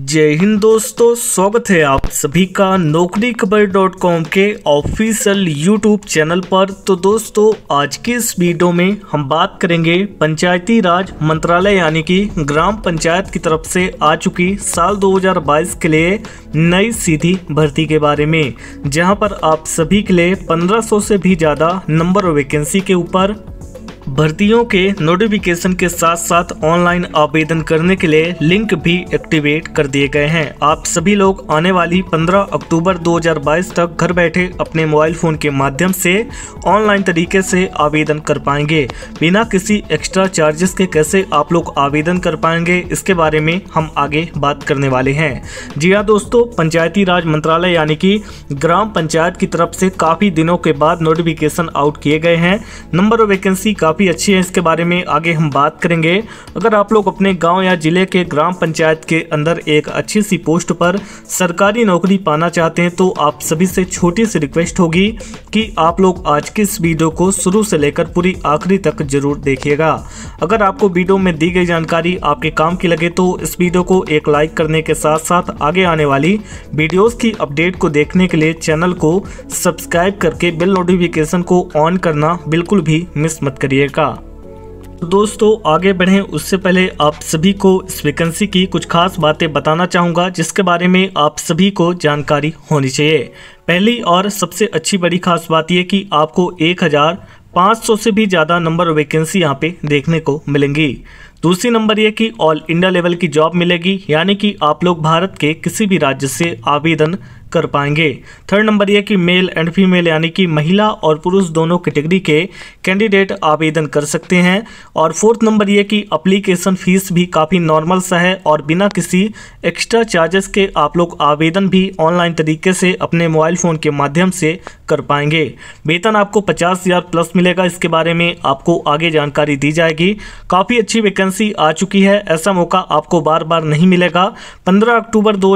जय हिंद दोस्तों स्वागत है आप सभी का नौकरी खबर डॉट कॉम के ऑफिशियल यूट्यूब चैनल पर तो दोस्तों आज के इस वीडियो में हम बात करेंगे पंचायती राज मंत्रालय यानी कि ग्राम पंचायत की तरफ से आ चुकी साल 2022 के लिए नई सीधी भर्ती के बारे में जहां पर आप सभी के लिए 1500 से भी ज़्यादा नंबर वैकेंसी के ऊपर भर्तियों के नोटिफिकेशन के साथ साथ ऑनलाइन आवेदन करने के लिए लिंक भी एक्टिवेट कर दिए गए हैं आप सभी लोग आने वाली 15 अक्टूबर 2022 तक घर बैठे अपने मोबाइल फ़ोन के माध्यम से ऑनलाइन तरीके से आवेदन कर पाएंगे बिना किसी एक्स्ट्रा चार्जेस के कैसे आप लोग आवेदन कर पाएंगे इसके बारे में हम आगे बात करने वाले हैं जी हाँ दोस्तों पंचायती राज मंत्रालय यानी कि ग्राम पंचायत की तरफ से काफ़ी दिनों के बाद नोटिफिकेशन आउट किए गए हैं नंबर ऑफ वैकेंसी काफ़ी काफ़ी अच्छी है इसके बारे में आगे हम बात करेंगे अगर आप लोग अपने गांव या ज़िले के ग्राम पंचायत के अंदर एक अच्छी सी पोस्ट पर सरकारी नौकरी पाना चाहते हैं तो आप सभी से छोटी सी रिक्वेस्ट होगी कि आप लोग आज की इस वीडियो को शुरू से लेकर पूरी आखिरी तक जरूर देखिएगा अगर आपको वीडियो में दी गई जानकारी आपके काम की लगे तो इस वीडियो को एक लाइक करने के साथ साथ आगे आने वाली वीडियोज की अपडेट को देखने के लिए चैनल को सब्सक्राइब करके बिल नोटिफिकेशन को ऑन करना बिल्कुल भी मिस मत करिएगा मिलेगा तो दोस्तों आगे बढ़ें उससे पहले आप सभी को इस वैकेंसी की कुछ खास बातें बताना चाहूँगा जिसके बारे में आप सभी को जानकारी होनी चाहिए पहली और सबसे अच्छी बड़ी खास बात यह कि आपको 1500 से भी ज़्यादा नंबर वैकेंसी यहाँ पे देखने को मिलेंगी दूसरी नंबर ये कि ऑल इंडिया लेवल की जॉब मिलेगी यानी कि आप लोग भारत के किसी भी राज्य से आवेदन कर पाएंगे थर्ड नंबर यह कि मेल एंड फीमेल यानी कि महिला और पुरुष दोनों कैटेगरी के कैंडिडेट आवेदन कर सकते हैं और फोर्थ नंबर यह कि अप्लीकेशन फ़ीस भी काफ़ी नॉर्मल सा है और बिना किसी एक्स्ट्रा चार्जेस के आप लोग आवेदन भी ऑनलाइन तरीके से अपने मोबाइल फ़ोन के माध्यम से कर पाएंगे वेतन आपको पचास प्लस मिलेगा इसके बारे में आपको आगे जानकारी दी जाएगी काफ़ी अच्छी वैकेंसी आ चुकी है ऐसा मौका आपको बार बार नहीं मिलेगा पंद्रह अक्टूबर दो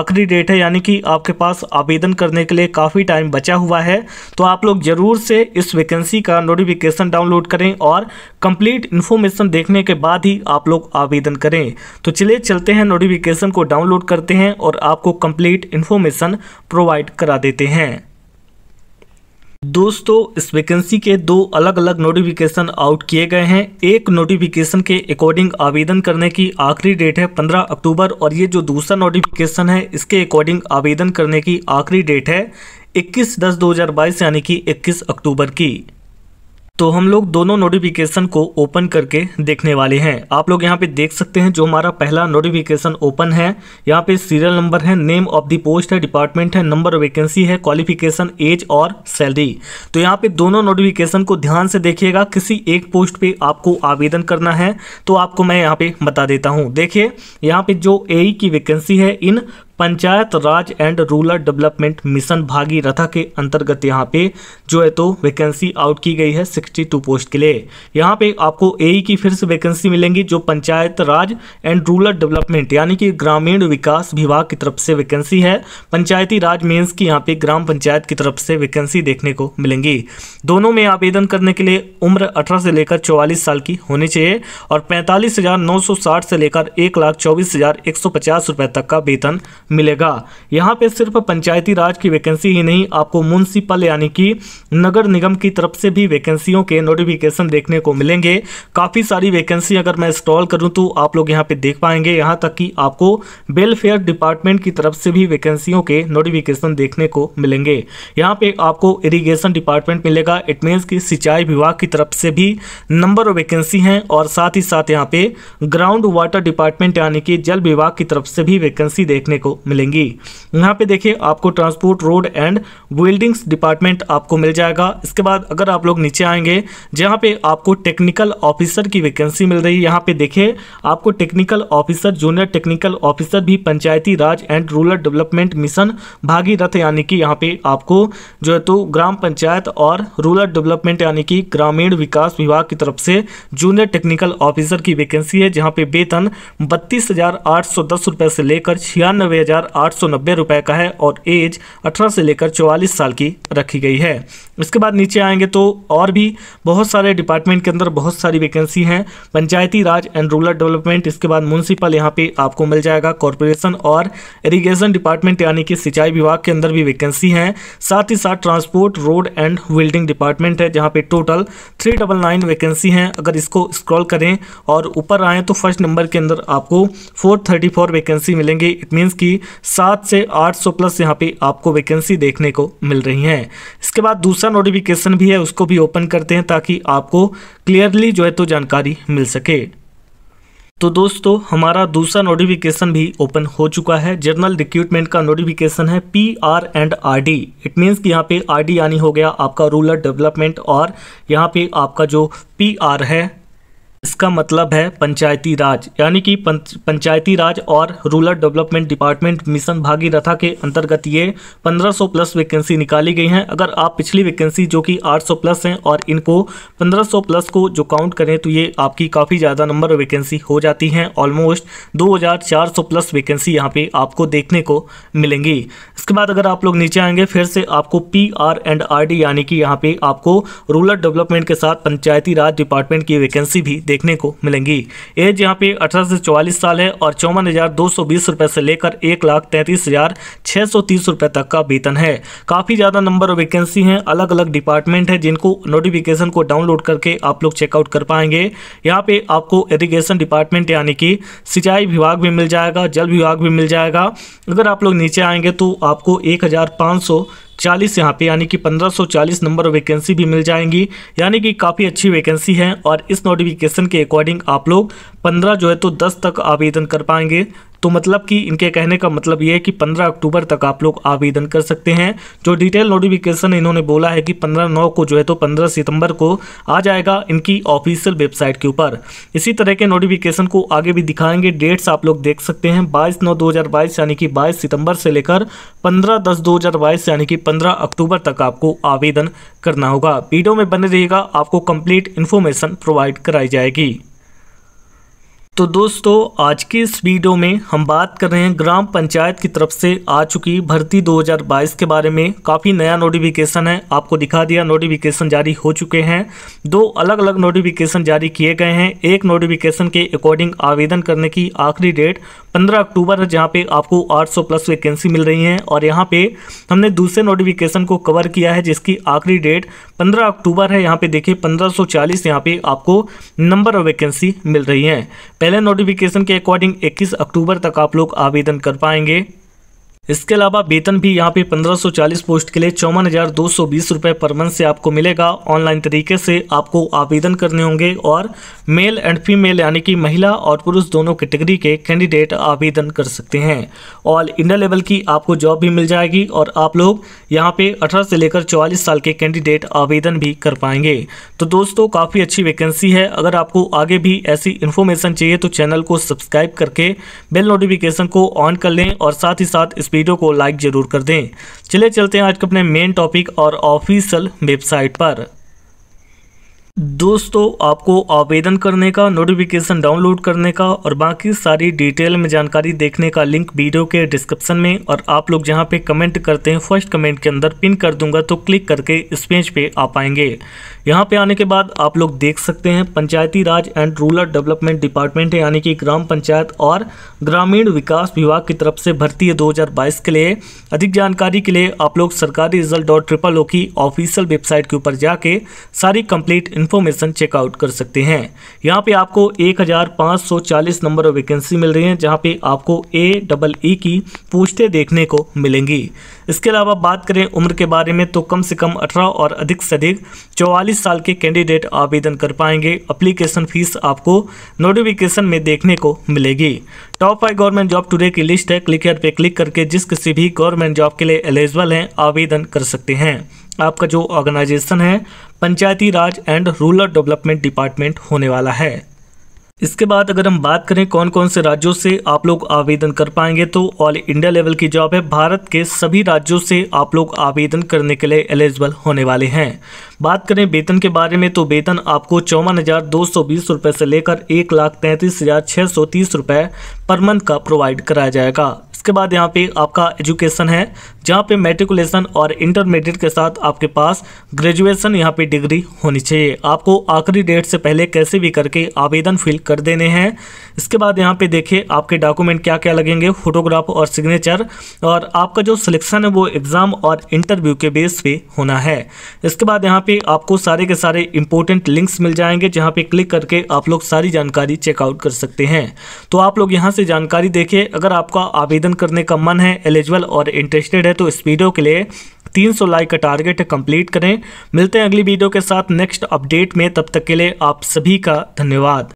आखिरी डेट है यानी कि आप आपके पास आवेदन करने के लिए काफ़ी टाइम बचा हुआ है तो आप लोग ज़रूर से इस वैकेंसी का नोटिफिकेशन डाउनलोड करें और कंप्लीट इन्फॉर्मेशन देखने के बाद ही आप लोग आवेदन करें तो चलिए चलते हैं नोटिफिकेशन को डाउनलोड करते हैं और आपको कंप्लीट इन्फॉर्मेशन प्रोवाइड करा देते हैं दोस्तों इस वैकेंसी के दो अलग अलग नोटिफिकेशन आउट किए गए हैं एक नोटिफिकेशन के अकॉर्डिंग आवेदन करने की आखिरी डेट है 15 अक्टूबर और ये जो दूसरा नोटिफिकेशन है इसके अकॉर्डिंग आवेदन करने की आखिरी डेट है 21 दस 2022 यानी कि 21 अक्टूबर की तो हम लोग दोनों नोटिफिकेशन को ओपन करके देखने वाले हैं आप लोग यहाँ पे देख सकते हैं जो हमारा पहला नोटिफिकेशन ओपन है यहाँ पे सीरियल नंबर है नेम ऑफ दी पोस्ट है डिपार्टमेंट है नंबर वैकेंसी है क्वालिफिकेशन एज और सैलरी तो यहाँ पे दोनों नोटिफिकेशन को ध्यान से देखिएगा किसी एक पोस्ट पे आपको आवेदन करना है तो आपको मैं यहाँ पे बता देता हूँ देखिए यहाँ पे जो ए e की वैकेंसी है in Panchayat Raj and rural development mission Bhagiratha के अंतर्गत यहाँ पे जो है तो वैकेंसी आउट की गई है 62 पोस्ट के लिए यहाँ पे आपको ए e की फिर से वैकेंसी मिलेंगी जो Panchayat Raj and rural development यानी कि ग्रामीण विकास विभाग की तरफ से वैकेंसी है पंचायती राज मेन्स की यहाँ पे ग्राम पंचायत की तरफ से वैकेंसी देखने को मिलेंगी दोनों में आवेदन करने के लिए उम्र अठारह से लेकर चौवालीस साल की होनी चाहिए और पैंतालीस से लेकर एक लाख तक का वेतन मिलेगा यहाँ पे सिर्फ पंचायती राज की वैकेंसी ही नहीं आपको म्यूनसिपल यानी कि नगर निगम की तरफ से भी वैकेंसियों के नोटिफिकेशन देखने को मिलेंगे काफ़ी सारी वैकेंसी अगर मैं इंस्टॉल करूँ तो आप लोग यहाँ पे देख पाएंगे यहाँ तक कि आपको वेलफेयर डिपार्टमेंट की तरफ से भी वैकेंसियों के नोटिफिकेशन देखने को मिलेंगे यहाँ पे आपको इरीगेशन डिपार्टमेंट मिलेगा इट मीन्स कि सिंचाई विभाग की तरफ से भी नंबर ऑफ वैकेंसी हैं और साथ ही साथ यहाँ पे ग्राउंड वाटर डिपार्टमेंट यानी कि जल विभाग की तरफ से भी वैकेंसी देखने को मिलेंगी यहाँ पे देखिए आपको transport road and buildings department आपको मिल जाएगा इसके बाद अगर आप लोग नीचे आएंगे जहाँ पे आपको टेक्निकल ऑफिसर की वैकेंसी मिल रही है यहाँ पे देखिए आपको technical officer junior technical officer भी Panchayati Raj and rural development mission Bhagiratha यानी कि यहाँ पे आपको जो है तो ग्राम पंचायत और रूरल डेवलपमेंट यानी कि ग्रामीण विकास विभाग की तरफ से जूनियर टेक्निकल ऑफिसर की वैकेंसी है जहाँ पे वेतन बत्तीस हजार आठ सौ दस रुपये से लेकर छियानवे रुपए का है और एज 18 से लेकर 44 साल की रखी गई है इसके बाद नीचे आएंगे तो और भी बहुत सारे डिपार्टमेंट के अंदर बहुत सारी वैकेंसी हैं Panchayati Raj and rural development इसके बाद म्यूनसिपल यहाँ पे आपको मिल जाएगा कॉरपोरेशन और इरीगेशन डिपार्टमेंट यानी कि सिंचाई विभाग के अंदर भी वैकेंसी हैं साथ ही साथ transport road and building department है जहाँ पे total three double nine vacancy हैं अगर इसको स्क्रॉल करें और ऊपर आएँ तो फर्स्ट नंबर के अंदर आपको फोर वैकेंसी मिलेंगे इट मीन्स कि भी सात से आठ सौ प्लस यहाँ पे आपको वैकेंसी देखने को मिल रही हैं इसके बाद दूसरा नोटिफिकेशन भी है उसको भी ओपन करते हैं ताकि आपको क्लियरली जो है तो जानकारी मिल सके तो दोस्तों हमारा दूसरा नोटिफिकेशन भी ओपन हो चुका है जनरल रिक्रूटमेंट का नोटिफिकेशन है P R and R D it means कि यहाँ पे आर डी यानी हो गया आपका रूरल डेवलपमेंट और यहाँ पे आपका जो पी आर है इसका मतलब है पंचायती राज यानी कि पंचायती राज और rural development department mission Bhagiratha के अंतर्गत ये 1500 प्लस वैकेंसी निकाली गई हैं अगर आप पिछली वैकेंसी जो कि 800 प्लस हैं और इनको 1500 प्लस को जो काउंट करें तो ये आपकी काफ़ी ज़्यादा नंबर वैकेंसी हो जाती हैं ऑलमोस्ट 2400 प्लस वैकेंसी यहाँ पर आपको देखने को मिलेंगी इसके बाद अगर आप लोग नीचे आएंगे फिर से आपको P R and R D यानी कि यहाँ पर आपको रूरल डेवलपमेंट के साथ पंचायती राज डिपार्टमेंट की वैकेंसी भी देखने को मिलेंगी एज यहाँ पे अठारह से चौवालीस साल है और चौवन हज़ार दो सौ बीस रुपये से लेकर एक लाख तैंतीस हज़ार छः सौ तीस रुपये तक का वेतन है काफ़ी ज़्यादा नंबर ऑफ वैकेंसी हैं अलग अलग डिपार्टमेंट है जिनको नोटिफिकेशन को डाउनलोड करके आप लोग चेकआउट कर पाएंगे यहाँ पे आपको इरीगेशन डिपार्टमेंट यानी कि सिंचाई विभाग भी मिल जाएगा जल विभाग भी मिल जाएगा अगर आप लोग नीचे आएंगे तो आपको एक हज़ार पाँच सौ चालीस यहाँ पे यानी कि 1540 नंबर वैकेंसी भी मिल जाएंगी यानी कि काफ़ी अच्छी वैकेंसी है और इस नोटिफिकेशन के अकॉर्डिंग आप लोग 15 जो है तो 10 तक आवेदन कर पाएंगे तो मतलब कि इनके कहने का मतलब ये है कि पंद्रह अक्टूबर तक आप लोग आवेदन कर सकते हैं जो डिटेल नोटिफिकेशन इन्होंने बोला है कि पंद्रह नौ को जो है तो पंद्रह सितंबर को आ जाएगा इनकी ऑफिशियल वेबसाइट के ऊपर इसी तरह के नोटिफिकेशन को आगे भी दिखाएंगे डेट्स आप लोग देख सकते हैं बाईस नौ दो यानी कि बाईस सितंबर से लेकर पंद्रह दस दो यानी कि पंद्रह अक्टूबर तक आपको आवेदन करना होगा वीडियो में बने रहेगा आपको कंप्लीट इन्फॉर्मेशन प्रोवाइड कराई जाएगी तो दोस्तों आज के इस वीडियो में हम बात कर रहे हैं ग्राम पंचायत की तरफ से आ चुकी भर्ती 2022 के बारे में काफ़ी नया नोटिफिकेशन है आपको दिखा दिया नोटिफिकेशन जारी हो चुके हैं दो अलग अलग नोटिफिकेशन जारी किए गए हैं एक नोटिफिकेशन के अकॉर्डिंग आवेदन करने की आखिरी डेट 15 अक्टूबर है जहाँ पर आपको आठ प्लस वैकेंसी मिल रही है और यहाँ पर हमने दूसरे नोटिफिकेशन को कवर किया है जिसकी आखिरी डेट पंद्रह अक्टूबर है यहाँ पर देखिए पंद्रह सौ यहाँ आपको नंबर ऑफ वैकेंसी मिल रही है पहले नोटिफिकेशन के अकॉर्डिंग 21 अक्टूबर तक आप लोग आवेदन कर पाएंगे इसके अलावा वेतन भी यहाँ पे 1540 पोस्ट के लिए चौवन हजार दो सौ बीस पर मंथ से आपको मिलेगा ऑनलाइन तरीके से आपको आवेदन करने होंगे और मेल एंड फीमेल यानी कि महिला और पुरुष दोनों कैटेगरी के कैंडिडेट आवेदन कर सकते हैं ऑल इंडिया लेवल की आपको जॉब भी मिल जाएगी और आप लोग यहाँ पे अठारह से लेकर चौवालीस साल के कैंडिडेट आवेदन भी कर पाएंगे तो दोस्तों काफ़ी अच्छी वैकेंसी है अगर आपको आगे भी ऐसी इन्फॉर्मेशन चाहिए तो चैनल को सब्सक्राइब करके बेल नोटिफिकेशन को ऑन कर लें और साथ ही साथ इस वीडियो को लाइक ज़रूर कर दें चले चलते हैं आज के अपने मेन टॉपिक और ऑफिशियल वेबसाइट पर दोस्तों आपको आवेदन करने का नोटिफिकेशन डाउनलोड करने का और बाकी सारी डिटेल में जानकारी देखने का लिंक वीडियो के डिस्क्रिप्शन में और आप लोग जहां पे कमेंट करते हैं फर्स्ट कमेंट के अंदर पिन कर दूंगा तो क्लिक करके इस पेज पे आ पाएंगे यहाँ पे आने के बाद आप लोग देख सकते हैं Panchayati Raj and rural development department है यानी कि ग्राम पंचायत और ग्रामीण विकास विभाग की तरफ से भर्ती है दो के लिए अधिक जानकारी के लिए आप लोग सरकारी रिजल्ट डॉट ट्रिपल ओ की ऑफिशियल वेबसाइट के ऊपर जाके सारी कंप्लीट इन्फॉर्मेशन चेकआउट कर सकते हैं यहाँ पे आपको एक नंबर वैकेंसी मिल रही है जहाँ पे आपको ए डबल ई की पोस्टें देखने को मिलेंगी इसके अलावा बात करें उम्र के बारे में तो कम से कम अठारह और अधिक से अधिक चौवालीस साल के कैंडिडेट आवेदन कर पाएंगे अप्लीकेशन फीस आपको नोटिफिकेशन में देखने को मिलेगी top five government job today की लिस्ट है क्लिक पे क्लिक करके जिस किसी भी गवर्नमेंट जॉब के लिए एलिजिबल हैं आवेदन कर सकते हैं आपका जो ऑर्गेनाइजेशन है Panchayati Raj and rural development department होने वाला है इसके बाद अगर हम बात करें कौन कौन से राज्यों से आप लोग आवेदन कर पाएंगे तो ऑल इंडिया लेवल की जॉब है भारत के सभी राज्यों से आप लोग आवेदन करने के लिए एलिजिबल होने वाले हैं बात करें वेतन के बारे में तो वेतन आपको चौवन हज़ार दो सौ बीस से लेकर एक लाख तैंतीस हज़ार सौ तीस पर मंथ का प्रोवाइड कराया जाएगा इसके बाद यहाँ पे आपका एजुकेशन है जहाँ पे मेट्रिकुलेशन और इंटरमीडिएट के साथ आपके पास ग्रेजुएशन यहाँ पे डिग्री होनी चाहिए आपको आखिरी डेट से पहले कैसे भी करके आवेदन फिल कर कर देने हैं इसके बाद यहाँ पे देखिए आपके डॉक्यूमेंट क्या क्या लगेंगे फोटोग्राफ और सिग्नेचर और आपका जो सिलेक्शन है वो एग्ज़ाम और इंटरव्यू के बेस पे होना है इसके बाद यहाँ पे आपको सारे के सारे इंपॉर्टेंट लिंक्स मिल जाएंगे जहाँ पे क्लिक करके आप लोग सारी जानकारी चेकआउट कर सकते हैं तो आप लोग यहाँ से जानकारी देखिए अगर आपका आवेदन करने का मन है एलिजिबल और इंटरेस्टेड है तो इस वीडियो के लिए 300 लाइक का टारगेट कंप्लीट करें मिलते हैं अगली वीडियो के साथ नेक्स्ट अपडेट में तब तक के लिए आप सभी का धन्यवाद